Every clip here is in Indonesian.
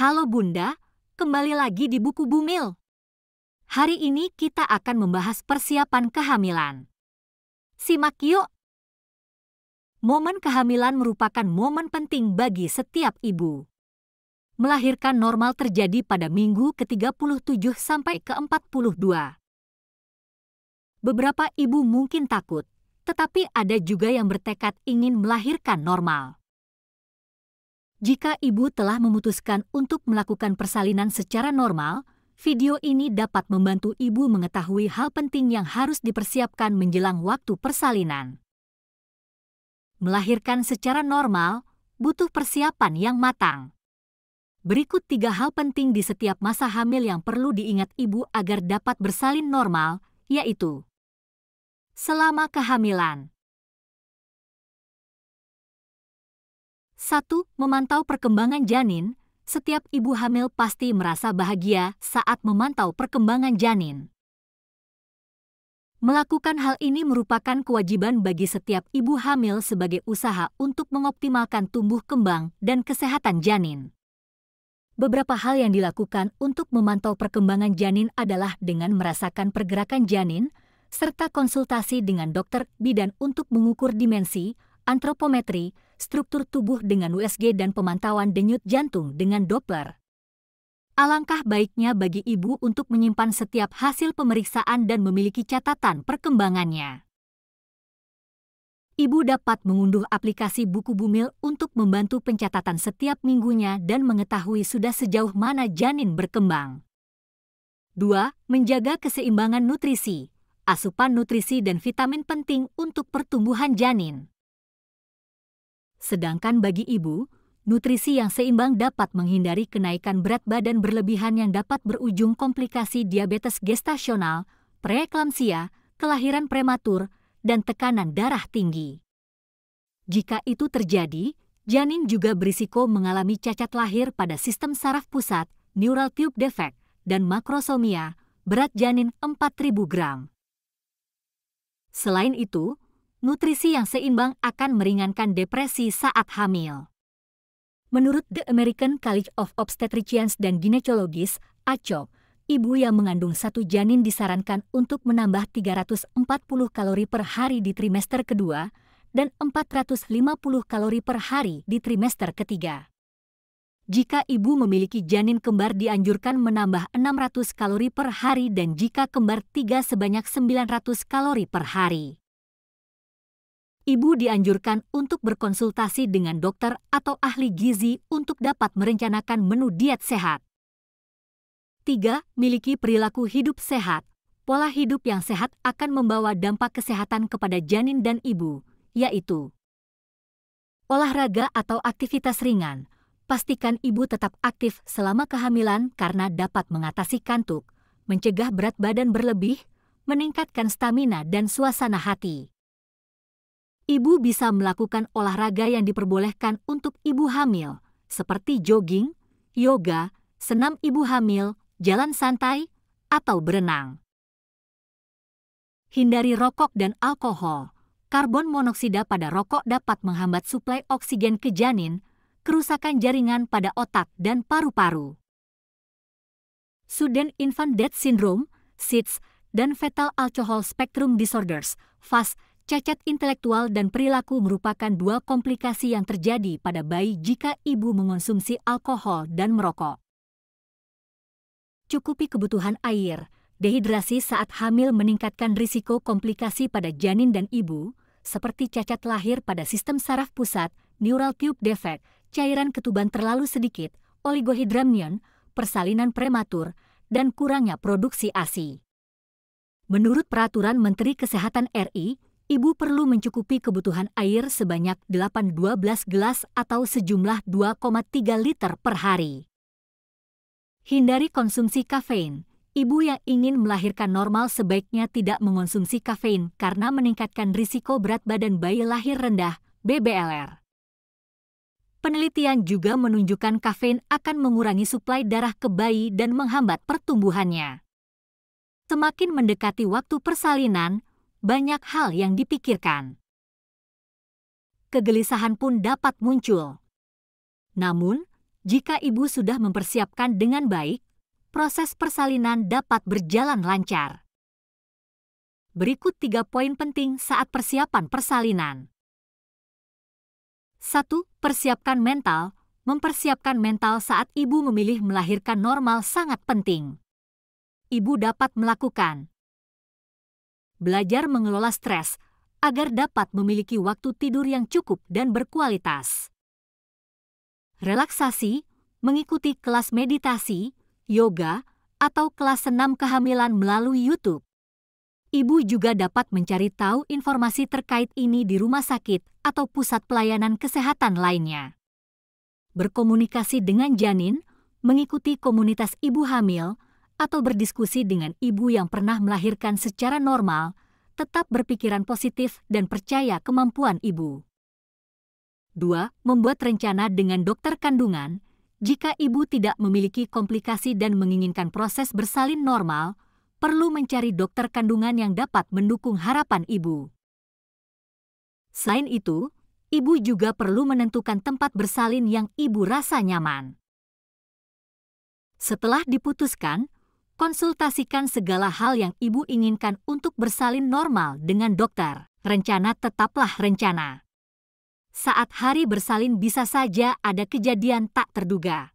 Halo Bunda, kembali lagi di buku Bumil. Hari ini kita akan membahas persiapan kehamilan. Simak yuk! Momen kehamilan merupakan momen penting bagi setiap ibu. Melahirkan normal terjadi pada minggu ke-37 sampai ke-42. Beberapa ibu mungkin takut, tetapi ada juga yang bertekad ingin melahirkan normal. Jika ibu telah memutuskan untuk melakukan persalinan secara normal, video ini dapat membantu ibu mengetahui hal penting yang harus dipersiapkan menjelang waktu persalinan. Melahirkan secara normal butuh persiapan yang matang. Berikut tiga hal penting di setiap masa hamil yang perlu diingat ibu agar dapat bersalin normal, yaitu Selama kehamilan 1. Memantau perkembangan janin. Setiap ibu hamil pasti merasa bahagia saat memantau perkembangan janin. Melakukan hal ini merupakan kewajiban bagi setiap ibu hamil sebagai usaha untuk mengoptimalkan tumbuh kembang dan kesehatan janin. Beberapa hal yang dilakukan untuk memantau perkembangan janin adalah dengan merasakan pergerakan janin, serta konsultasi dengan dokter bidan untuk mengukur dimensi, antropometri, struktur tubuh dengan USG dan pemantauan denyut jantung dengan Doppler. Alangkah baiknya bagi ibu untuk menyimpan setiap hasil pemeriksaan dan memiliki catatan perkembangannya. Ibu dapat mengunduh aplikasi buku bumil untuk membantu pencatatan setiap minggunya dan mengetahui sudah sejauh mana janin berkembang. 2. Menjaga keseimbangan nutrisi. Asupan nutrisi dan vitamin penting untuk pertumbuhan janin. Sedangkan bagi ibu, nutrisi yang seimbang dapat menghindari kenaikan berat badan berlebihan yang dapat berujung komplikasi diabetes gestasional, preeklamsia, kelahiran prematur, dan tekanan darah tinggi. Jika itu terjadi, janin juga berisiko mengalami cacat lahir pada sistem saraf pusat, neural tube defect, dan makrosomia, berat janin 4000 gram. Selain itu, nutrisi yang seimbang akan meringankan depresi saat hamil. Menurut The American College of Obstetricians dan Gynecologists ACOG, ibu yang mengandung satu janin disarankan untuk menambah 340 kalori per hari di trimester kedua dan 450 kalori per hari di trimester ketiga. Jika ibu memiliki janin kembar dianjurkan menambah 600 kalori per hari dan jika kembar tiga sebanyak 900 kalori per hari ibu dianjurkan untuk berkonsultasi dengan dokter atau ahli gizi untuk dapat merencanakan menu diet sehat. 3. Miliki perilaku hidup sehat. Pola hidup yang sehat akan membawa dampak kesehatan kepada janin dan ibu, yaitu olahraga atau aktivitas ringan. Pastikan ibu tetap aktif selama kehamilan karena dapat mengatasi kantuk, mencegah berat badan berlebih, meningkatkan stamina dan suasana hati ibu bisa melakukan olahraga yang diperbolehkan untuk ibu hamil, seperti jogging, yoga, senam ibu hamil, jalan santai, atau berenang. Hindari rokok dan alkohol. Karbon monoksida pada rokok dapat menghambat suplai oksigen ke janin, kerusakan jaringan pada otak dan paru-paru. Sudden Infant Death Syndrome, SIDS, dan Fetal Alcohol Spectrum Disorders, (FAS). Cacat intelektual dan perilaku merupakan dua komplikasi yang terjadi pada bayi jika ibu mengonsumsi alkohol dan merokok. Cukupi kebutuhan air. Dehidrasi saat hamil meningkatkan risiko komplikasi pada janin dan ibu, seperti cacat lahir pada sistem saraf pusat, neural tube defect, cairan ketuban terlalu sedikit, oligohidramnion, persalinan prematur, dan kurangnya produksi ASI. Menurut peraturan Menteri Kesehatan RI ibu perlu mencukupi kebutuhan air sebanyak 8-12 gelas atau sejumlah 2,3 liter per hari. Hindari konsumsi kafein. Ibu yang ingin melahirkan normal sebaiknya tidak mengonsumsi kafein karena meningkatkan risiko berat badan bayi lahir rendah, BBLR. Penelitian juga menunjukkan kafein akan mengurangi suplai darah ke bayi dan menghambat pertumbuhannya. Semakin mendekati waktu persalinan, banyak hal yang dipikirkan. Kegelisahan pun dapat muncul. Namun, jika ibu sudah mempersiapkan dengan baik, proses persalinan dapat berjalan lancar. Berikut tiga poin penting saat persiapan persalinan. 1. Persiapkan mental. Mempersiapkan mental saat ibu memilih melahirkan normal sangat penting. Ibu dapat melakukan belajar mengelola stres agar dapat memiliki waktu tidur yang cukup dan berkualitas. Relaksasi, mengikuti kelas meditasi, yoga, atau kelas senam kehamilan melalui YouTube. Ibu juga dapat mencari tahu informasi terkait ini di rumah sakit atau pusat pelayanan kesehatan lainnya. Berkomunikasi dengan janin, mengikuti komunitas ibu hamil, atau berdiskusi dengan ibu yang pernah melahirkan secara normal, tetap berpikiran positif dan percaya kemampuan ibu. 2. Membuat rencana dengan dokter kandungan. Jika ibu tidak memiliki komplikasi dan menginginkan proses bersalin normal, perlu mencari dokter kandungan yang dapat mendukung harapan ibu. Selain itu, ibu juga perlu menentukan tempat bersalin yang ibu rasa nyaman. Setelah diputuskan, konsultasikan segala hal yang ibu inginkan untuk bersalin normal dengan dokter. Rencana tetaplah rencana. Saat hari bersalin bisa saja ada kejadian tak terduga.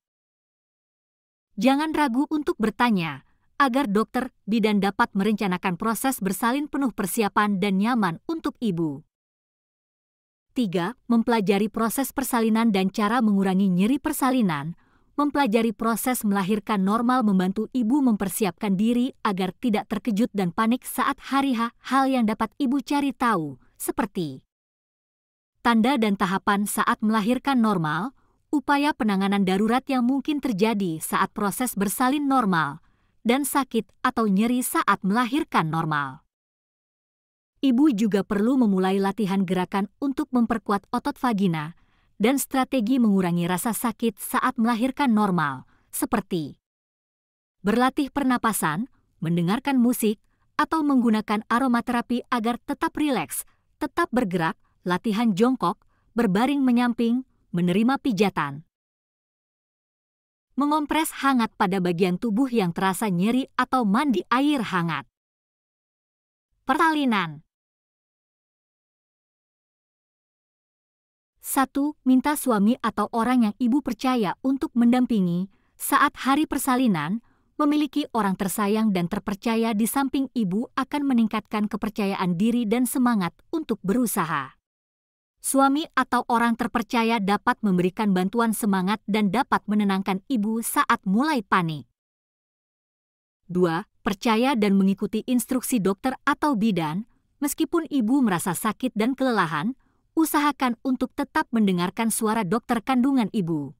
Jangan ragu untuk bertanya, agar dokter bidan dapat merencanakan proses bersalin penuh persiapan dan nyaman untuk ibu. 3. Mempelajari proses persalinan dan cara mengurangi nyeri persalinan, mempelajari proses melahirkan normal membantu ibu mempersiapkan diri agar tidak terkejut dan panik saat hari H. Hal yang dapat ibu cari tahu, seperti tanda dan tahapan saat melahirkan normal, upaya penanganan darurat yang mungkin terjadi saat proses bersalin normal, dan sakit atau nyeri saat melahirkan normal. Ibu juga perlu memulai latihan gerakan untuk memperkuat otot vagina, dan strategi mengurangi rasa sakit saat melahirkan normal, seperti berlatih pernapasan, mendengarkan musik, atau menggunakan aromaterapi agar tetap rileks, tetap bergerak, latihan jongkok, berbaring menyamping, menerima pijatan. Mengompres hangat pada bagian tubuh yang terasa nyeri atau mandi air hangat. Pertalinan 1. Minta suami atau orang yang ibu percaya untuk mendampingi saat hari persalinan, memiliki orang tersayang dan terpercaya di samping ibu akan meningkatkan kepercayaan diri dan semangat untuk berusaha. Suami atau orang terpercaya dapat memberikan bantuan semangat dan dapat menenangkan ibu saat mulai panik. 2. Percaya dan mengikuti instruksi dokter atau bidan, meskipun ibu merasa sakit dan kelelahan, usahakan untuk tetap mendengarkan suara dokter kandungan ibu.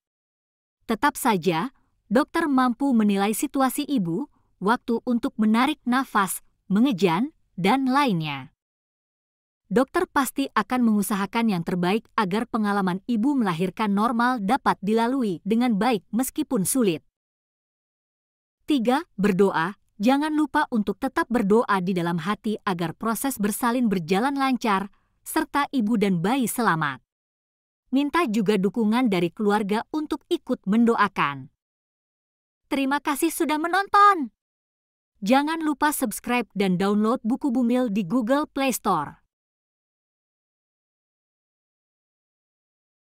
Tetap saja, dokter mampu menilai situasi ibu, waktu untuk menarik nafas, mengejan, dan lainnya. Dokter pasti akan mengusahakan yang terbaik agar pengalaman ibu melahirkan normal dapat dilalui dengan baik meskipun sulit. 3. Berdoa. Jangan lupa untuk tetap berdoa di dalam hati agar proses bersalin berjalan lancar, serta ibu dan bayi selamat. Minta juga dukungan dari keluarga untuk ikut mendoakan. Terima kasih sudah menonton. Jangan lupa subscribe dan download buku Bumil di Google Play Store.